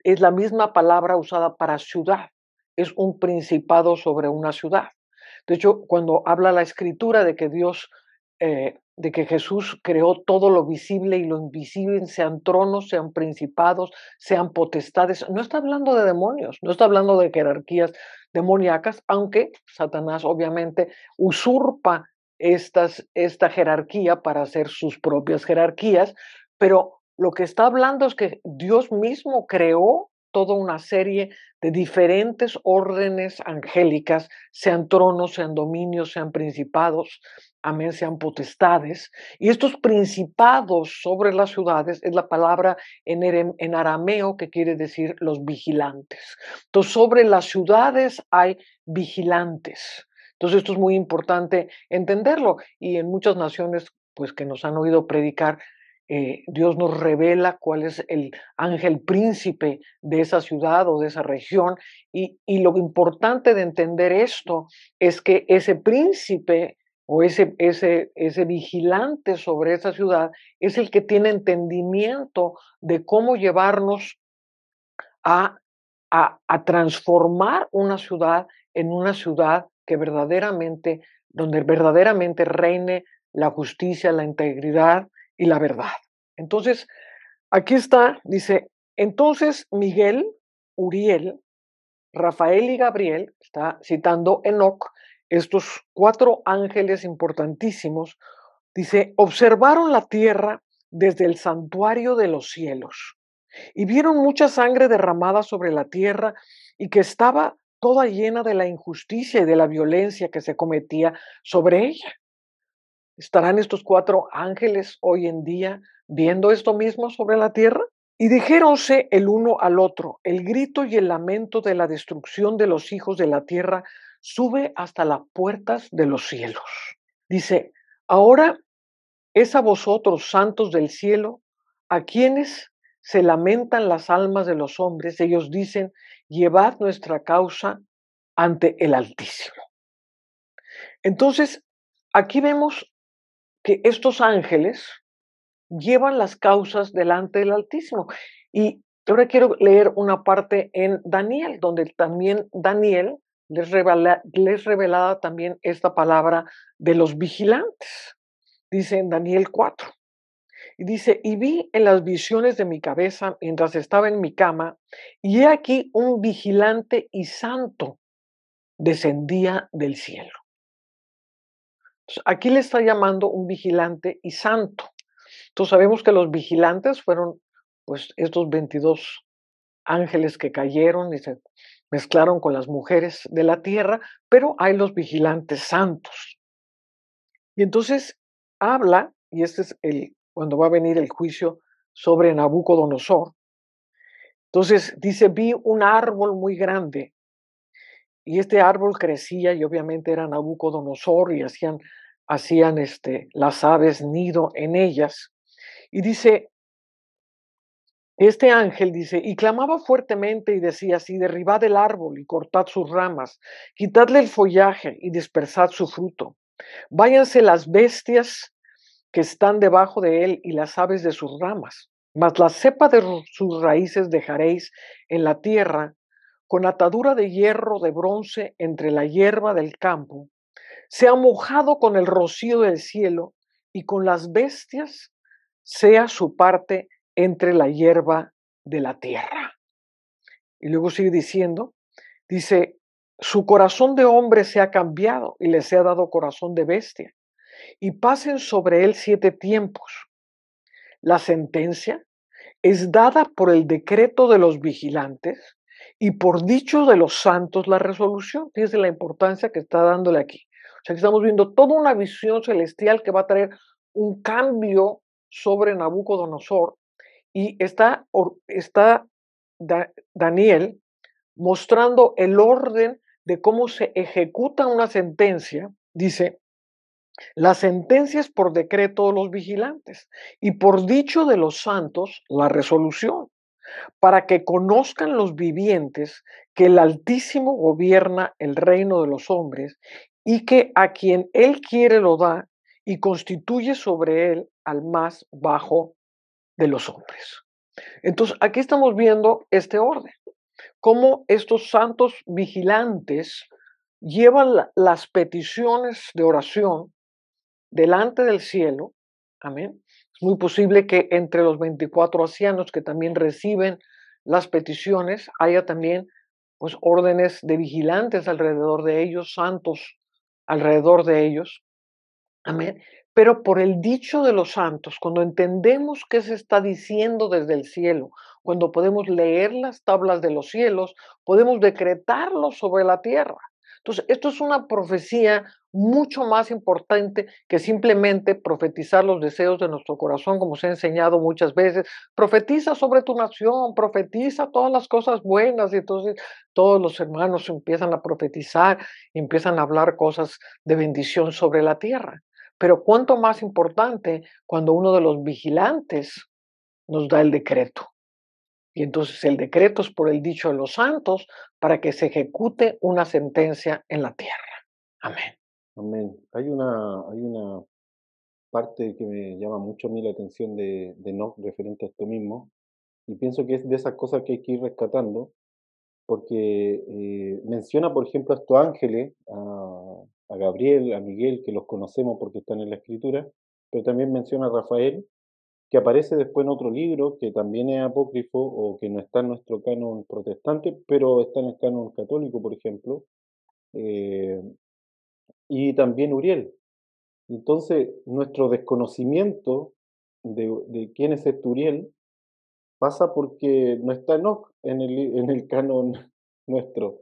es la misma palabra usada para ciudad. Es un principado sobre una ciudad. De hecho, cuando habla la escritura de que Dios eh, de que Jesús creó todo lo visible y lo invisible, sean tronos, sean principados, sean potestades. No está hablando de demonios, no está hablando de jerarquías demoníacas, aunque Satanás obviamente usurpa estas, esta jerarquía para hacer sus propias jerarquías, pero lo que está hablando es que Dios mismo creó toda una serie de diferentes órdenes angélicas, sean tronos, sean dominios, sean principados, amén sean potestades. Y estos principados sobre las ciudades es la palabra en, arameo que quiere decir los vigilantes. Entonces, sobre las ciudades hay vigilantes. Entonces, esto es muy importante entenderlo. Y en muchas naciones, pues que nos han oído predicar, eh, Dios nos revela cuál es el ángel príncipe de esa ciudad o de esa región. y, lo importante de entender esto es que ese príncipe o ese, ese, ese vigilante sobre esa ciudad es el que tiene entendimiento de cómo llevarnos a, a, transformar una ciudad en una ciudad que verdaderamente, donde verdaderamente reine la justicia, la integridad y la verdad. Entonces, aquí está, dice, entonces Miguel, Uriel, Rafael y Gabriel, está citando Enoch, estos cuatro ángeles importantísimos, dice, observaron la tierra desde el santuario de los cielos y vieron mucha sangre derramada sobre la tierra y que estaba toda llena de la injusticia y de la violencia que se cometía sobre ella. ¿Estarán estos cuatro ángeles hoy en día viendo esto mismo sobre la tierra? Y dijéronse el uno al otro, el grito y el lamento de la destrucción de los hijos de la tierra sube hasta las puertas de los cielos. Dice, ahora es a vosotros, santos del cielo, a quienes se lamentan las almas de los hombres, ellos dicen, llevad nuestra causa ante el Altísimo. Entonces, aquí vemos que estos ángeles llevan las causas delante del Altísimo. Y ahora quiero leer una parte en Daniel, donde también Daniel les, revela, revelada también esta palabra de los vigilantes, dice en Daniel 4. Y dice, y vi en las visiones de mi cabeza mientras estaba en mi cama, y he aquí un vigilante y santo descendía del cielo. aquí le está llamando un vigilante y santo. Entonces sabemos que los vigilantes fueron pues estos 22 ángeles que cayeron y se mezclaron con las mujeres de la tierra, pero hay los vigilantes santos. Y entonces habla, y este es el, cuando va a venir el juicio sobre Nabucodonosor, entonces dice, vi un árbol muy grande, y este árbol crecía y obviamente era Nabucodonosor y hacían, hacían este, las aves nido en ellas. Y dice, este ángel dice, y clamaba fuertemente y decía si derribad el árbol y cortad sus ramas, quitadle el follaje y dispersad su fruto. Váyanse las bestias que están debajo de él y las aves de sus ramas, mas la cepa de sus raíces dejaréis en la tierra, con atadura de hierro de bronce entre la hierba del campo. Sea mojado con el rocío del cielo y con las bestias sea su parte entre la hierba de la tierra. Y luego sigue diciendo, dice, su corazón de hombre se ha cambiado y les ha dado corazón de bestia. Y pasen sobre él siete tiempos. La sentencia es dada por el decreto de los vigilantes y por dicho de los santos la resolución. Fíjense la importancia que está dándole aquí. O sea, que estamos viendo toda una visión celestial que va a traer un cambio sobre Nabucodonosor y está, está Daniel mostrando el orden de cómo se ejecuta una sentencia. Dice, la sentencia es por decreto de los vigilantes y por dicho de los santos la resolución, para que conozcan los vivientes que el Altísimo gobierna el reino de los hombres y que a quien Él quiere lo da y constituye sobre Él al más bajo de los hombres. Entonces, aquí estamos viendo este orden, cómo estos santos vigilantes llevan las peticiones de oración delante del cielo, amén. Es muy posible que entre los 24 ancianos que también reciben las peticiones haya también pues órdenes de vigilantes alrededor de ellos, santos alrededor de ellos. Amén. Pero por el dicho de los santos, cuando entendemos qué se está diciendo desde el cielo, cuando podemos leer las tablas de los cielos, podemos decretarlo sobre la tierra. Entonces, esto es una profecía mucho más importante que simplemente profetizar los deseos de nuestro corazón, como se ha enseñado muchas veces. Profetiza sobre tu nación, profetiza todas las cosas buenas. Y entonces todos los hermanos empiezan a profetizar, empiezan a hablar cosas de bendición sobre la tierra. Pero cuánto más importante cuando uno de los vigilantes nos da el decreto. Y entonces el decreto es por el dicho de los santos para que se ejecute una sentencia en la tierra. Amén. Amén. Hay una, hay una parte que me llama mucho a mí la atención de, no referente a esto mismo. Y pienso que es de esas cosas que hay que ir rescatando, porque eh, menciona, por ejemplo, a ángeles, a Gabriel, a Miguel, que los conocemos porque están en la escritura, pero también menciona a Rafael, que aparece después en otro libro que también es apócrifo o que no está en nuestro canon protestante, pero está en el canon católico, por ejemplo, eh, y también Uriel. Entonces, nuestro desconocimiento de, quién es este Uriel pasa porque no está en en el canon nuestro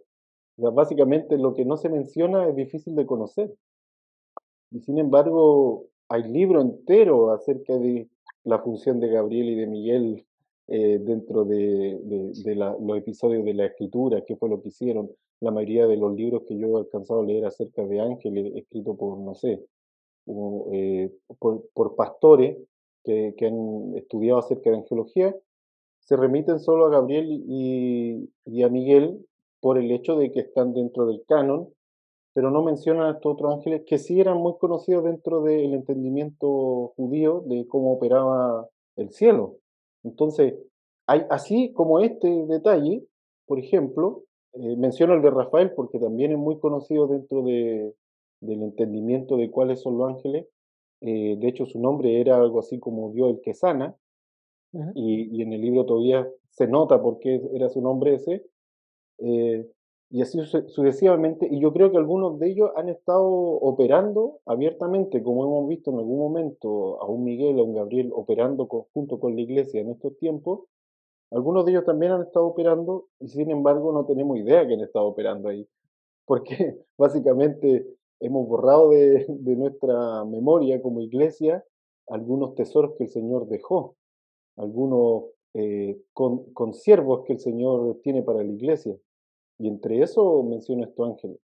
básicamente lo que no se menciona es difícil de conocer. Y sin embargo, hay libro entero acerca de la función de Gabriel y de Miguel eh, dentro de, los episodios de la escritura, qué fue lo que hicieron. La mayoría de los libros que yo he alcanzado a leer acerca de ángeles, escrito por, no sé, eh, por, pastores que, han estudiado acerca de angelología, se remiten solo a Gabriel y a Miguel por el hecho de que están dentro del canon, pero no mencionan a estos otros ángeles que sí eran muy conocidos dentro del entendimiento judío de cómo operaba el cielo. Entonces, hay, así como este detalle, por ejemplo, eh, menciono el de Rafael porque también es muy conocido dentro del entendimiento de cuáles son los ángeles. Eh, de hecho, su nombre era algo así como Dios el que sana, y, y, en el libro todavía se nota por qué era su nombre ese, eh, y así sucesivamente. Y yo creo que algunos de ellos han estado operando abiertamente, como hemos visto en algún momento a un Miguel, a un Gabriel, operando conjunto junto con la iglesia en estos tiempos. Algunos de ellos también han estado operando y sin embargo no tenemos idea que han estado operando ahí, (laughs) porque básicamente hemos borrado de, de nuestra memoria como iglesia algunos tesoros que el Señor dejó, algunos eh, que el Señor tiene para la iglesia. Y entre eso menciono esto, Ángel.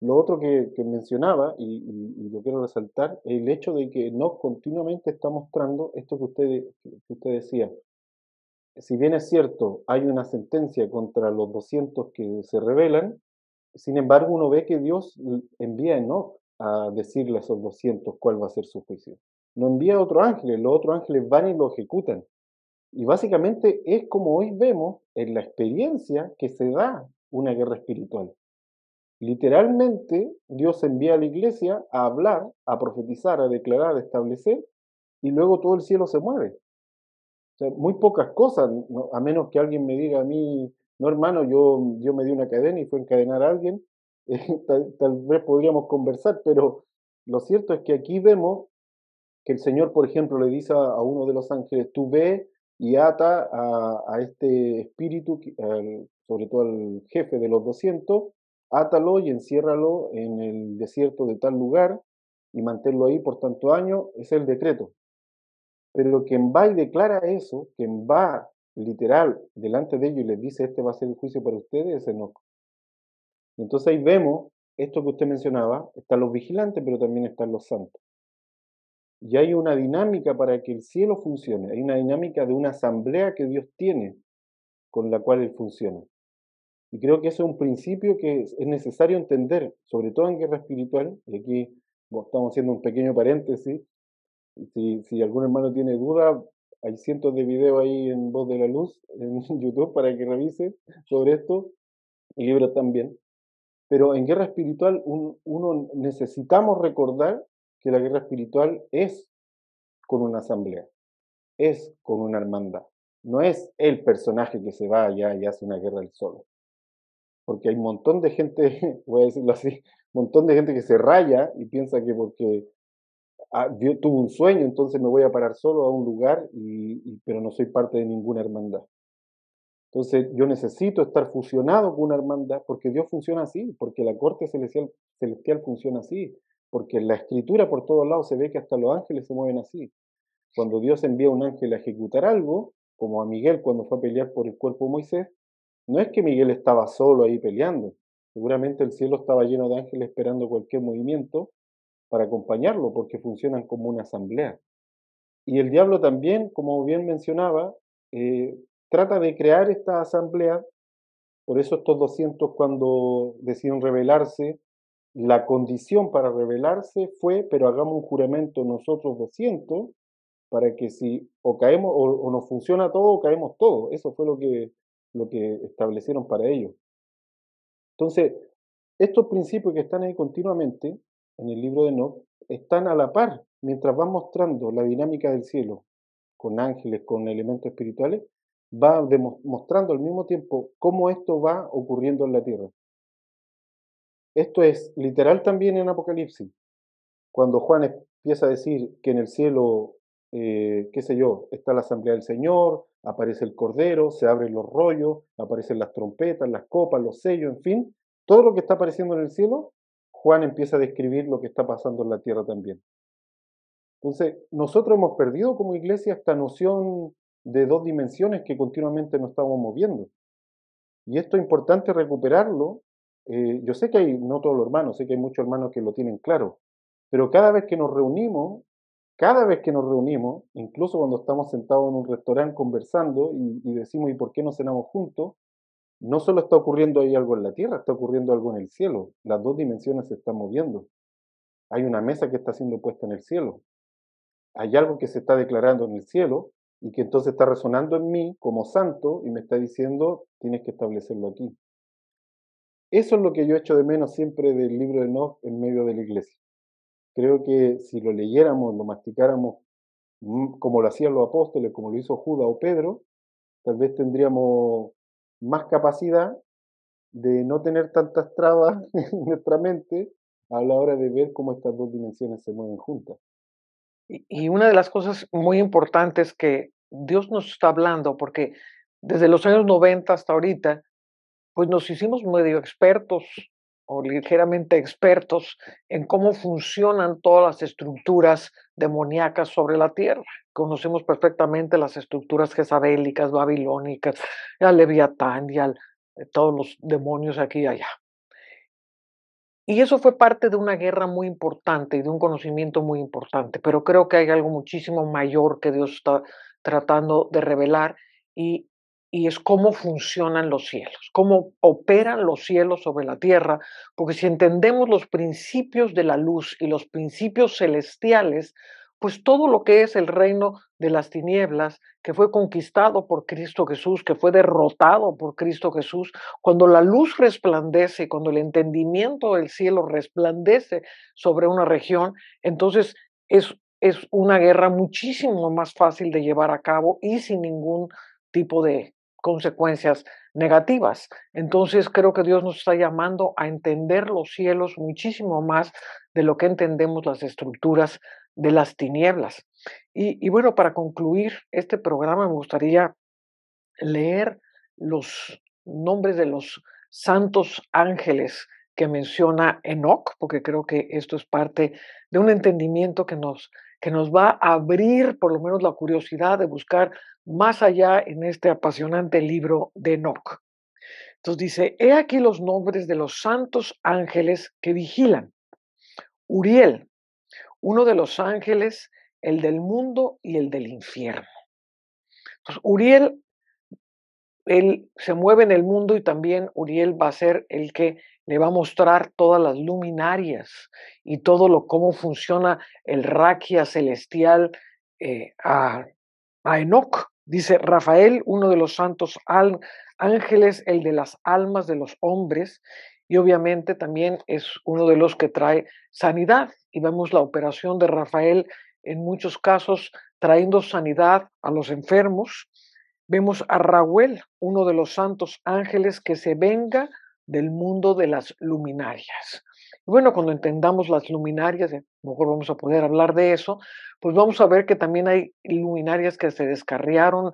Lo otro que, mencionaba, y, lo quiero resaltar, es el hecho de que no continuamente está mostrando esto que usted, que usted decía. Si bien es cierto, hay una sentencia contra los 200 que se rebelan, sin embargo uno ve que Dios envía a Enoch a decirle a esos 200 cuál va a ser su juicio. No envía otro ángel. ángel, los otros ángeles van y lo ejecutan. Y básicamente es como hoy vemos en la experiencia que se da una guerra espiritual. Literalmente, Dios envía a la iglesia a hablar, a profetizar, a declarar, a establecer, y luego todo el cielo se mueve. muy pocas cosas, a menos que alguien me diga a mí, no hermano, yo, yo me di una cadena y fue a encadenar a alguien, (laughs) eh, tal, vez podríamos conversar, pero lo cierto es que aquí vemos que el Señor, por ejemplo, le dice a uno de los ángeles, tú ve y ata a, a este espíritu, al, sobre todo al jefe de los 200, átalo y enciérralo en el desierto de tal lugar y manténlo ahí por tanto año, es el decreto. Pero quien va y declara eso, quien va literal delante de ellos y les dice, este va a ser el juicio para ustedes, es Enoch. Entonces ahí vemos esto que usted mencionaba, están los vigilantes, pero también están los santos. Y hay una dinámica para que el cielo funcione, hay una dinámica de una asamblea que Dios tiene con la cual Él funciona. Y creo que ese es un principio que es necesario entender, sobre todo en guerra espiritual, y aquí estamos haciendo un pequeño paréntesis, si, si algún hermano tiene duda, hay cientos de videos ahí en Voz de la Luz, (laughs) en YouTube, para que revise sobre esto, y libros también. Pero en guerra espiritual uno necesitamos recordar que la guerra espiritual es con una asamblea, es con una hermandad. No es el personaje que se va allá y hace una guerra él solo porque hay un montón de gente, (laughs) voy a decirlo así, un montón de gente que se raya y piensa que porque Dios ah, un sueño, entonces me voy a parar solo a un lugar, y, pero no soy parte de ninguna hermandad. Entonces yo necesito estar fusionado con una hermandad, porque Dios funciona así, porque la corte celestial, celestial funciona así, porque en la escritura por todos lados se ve que hasta los ángeles se mueven así. Cuando Dios envía a un ángel a ejecutar algo, como a Miguel cuando fue a pelear por el cuerpo de Moisés, no es que Miguel estaba solo ahí peleando, seguramente el cielo estaba lleno de ángeles esperando cualquier movimiento para acompañarlo, porque funcionan como una asamblea. Y el diablo también, como bien mencionaba, eh, trata de crear esta asamblea, por eso estos 200 cuando deciden rebelarse, la condición para rebelarse fue, pero hagamos un juramento nosotros 200, para que si o caemos o, o nos funciona todo o caemos todo. Eso fue lo que lo que establecieron para ellos. Entonces, estos principios que están ahí continuamente en el libro de Enoch están a la par mientras va mostrando la dinámica del cielo con ángeles, con elementos espirituales, va mostrando al mismo tiempo cómo esto va ocurriendo en la tierra. Esto es literal también en Apocalipsis, cuando Juan empieza a decir que en el cielo eh, qué sé yo, está la asamblea del Señor, aparece el cordero, se abren los rollos, aparecen las trompetas, las copas, los sellos, en fin, todo lo que está apareciendo en el cielo, Juan empieza a describir lo que está pasando en la tierra también. Entonces, nosotros hemos perdido como iglesia esta noción de dos dimensiones que continuamente nos estamos moviendo. Y esto es importante recuperarlo. Eh, yo sé que hay, no todos los hermanos, sé que hay muchos hermanos que lo tienen claro, pero cada vez que nos reunimos cada vez que nos reunimos, incluso cuando estamos sentados en un restaurante conversando y, decimos, ¿y por qué no cenamos juntos? No solo está ocurriendo ahí algo en la tierra, está ocurriendo algo en el cielo. Las dos dimensiones se están moviendo. Hay una mesa que está siendo puesta en el cielo. Hay algo que se está declarando en el cielo y que entonces está resonando en mí como santo y me está diciendo, tienes que establecerlo aquí. Eso es lo que yo echo de menos siempre del libro de Noé en medio de la iglesia. Creo que si lo leyéramos, lo masticáramos mm, como lo hacían los apóstoles, como lo hizo Judas o Pedro, tal vez tendríamos más capacidad de no tener tantas trabas (laughs) en nuestra mente a la hora de ver cómo estas dos dimensiones se mueven juntas. Y, una de las cosas muy importantes que Dios nos está hablando, porque desde los años 90 hasta ahorita, pues nos hicimos medio expertos o ligeramente expertos en cómo funcionan todas las estructuras demoníacas sobre la tierra. Conocemos perfectamente las estructuras jezabélicas, babilónicas, al Leviatán y al, eh, todos los demonios aquí y allá. Y eso fue parte de una guerra muy importante y de un conocimiento muy importante, pero creo que hay algo muchísimo mayor que Dios está tratando de revelar y y es cómo funcionan los cielos, cómo operan los cielos sobre la tierra, porque si entendemos los principios de la luz y los principios celestiales, pues todo lo que es el reino de las tinieblas, que fue conquistado por Cristo Jesús, que fue derrotado por Cristo Jesús, cuando la luz resplandece, cuando el entendimiento del cielo resplandece sobre una región, entonces es, es una guerra muchísimo más fácil de llevar a cabo y sin ningún tipo de, consecuencias negativas. Entonces creo que Dios nos está llamando a entender los cielos muchísimo más de lo que entendemos las estructuras de las tinieblas. Y, bueno, para concluir este programa me gustaría leer los nombres de los santos ángeles que menciona Enoch, porque creo que esto es parte de un entendimiento que nos que nos va a abrir por lo menos la curiosidad de buscar más allá en este apasionante libro de Enoch. Entonces dice, he aquí los nombres de los santos ángeles que vigilan. Uriel, uno de los ángeles, el del mundo y el del infierno. Uriel, él se mueve en el mundo y también Uriel va a ser el que le va a mostrar todas las luminarias y todo lo cómo funciona el raquia celestial eh, a, a Enoch. Dice Rafael, uno de los santos ángeles, el de las almas de los hombres, y obviamente también es uno de los que trae sanidad. Y vemos la operación de Rafael en muchos casos trayendo sanidad a los enfermos. Vemos a Raúl, uno de los santos ángeles, que se venga del mundo de las luminarias. Y bueno, cuando entendamos las luminarias, eh, mejor vamos a poder hablar de eso, pues vamos a ver que también hay luminarias que se descarriaron.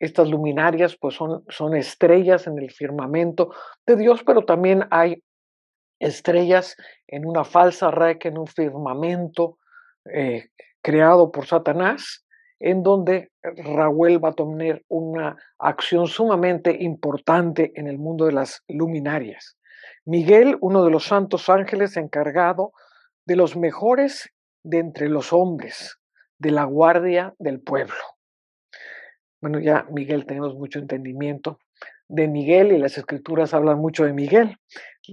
Estas luminarias pues son, son estrellas en el firmamento de Dios, pero también hay estrellas en una falsa reca, en un firmamento eh, creado por Satanás en donde Raúl va a tener una acción sumamente importante en el mundo de las luminarias. Miguel, uno de los santos ángeles encargado de los mejores de entre los hombres, de la guardia del pueblo. Bueno, ya Miguel tenemos mucho entendimiento de Miguel y las escrituras hablan mucho de Miguel.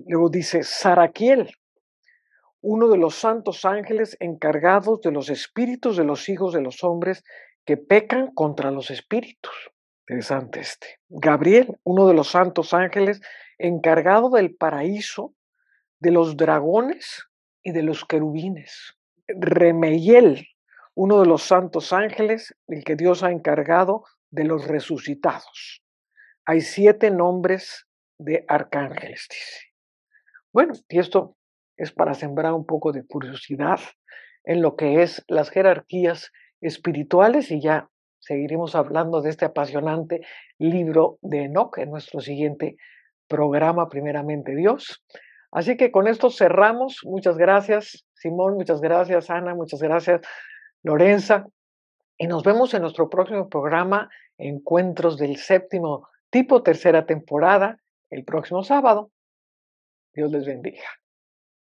Luego dice Saraquiel, uno de los santos ángeles encargados de los espíritus de los hijos de los hombres que pecan contra los espíritus. Interesante este. Gabriel, uno de los santos ángeles encargado del paraíso, de los dragones y de los querubines. Remeyel, uno de los santos ángeles, el que Dios ha encargado de los resucitados. Hay siete nombres de arcángeles, dice. Bueno, y esto es para sembrar un poco de curiosidad en lo que es las jerarquías espirituales y ya seguiremos hablando de este apasionante libro de Enoch en nuestro siguiente programa, primeramente Dios. Así que con esto cerramos. Muchas gracias, Simón, muchas gracias, Ana, muchas gracias, Lorenza. Y nos vemos en nuestro próximo programa, Encuentros del Séptimo Tipo, tercera temporada, el próximo sábado. Dios les bendiga.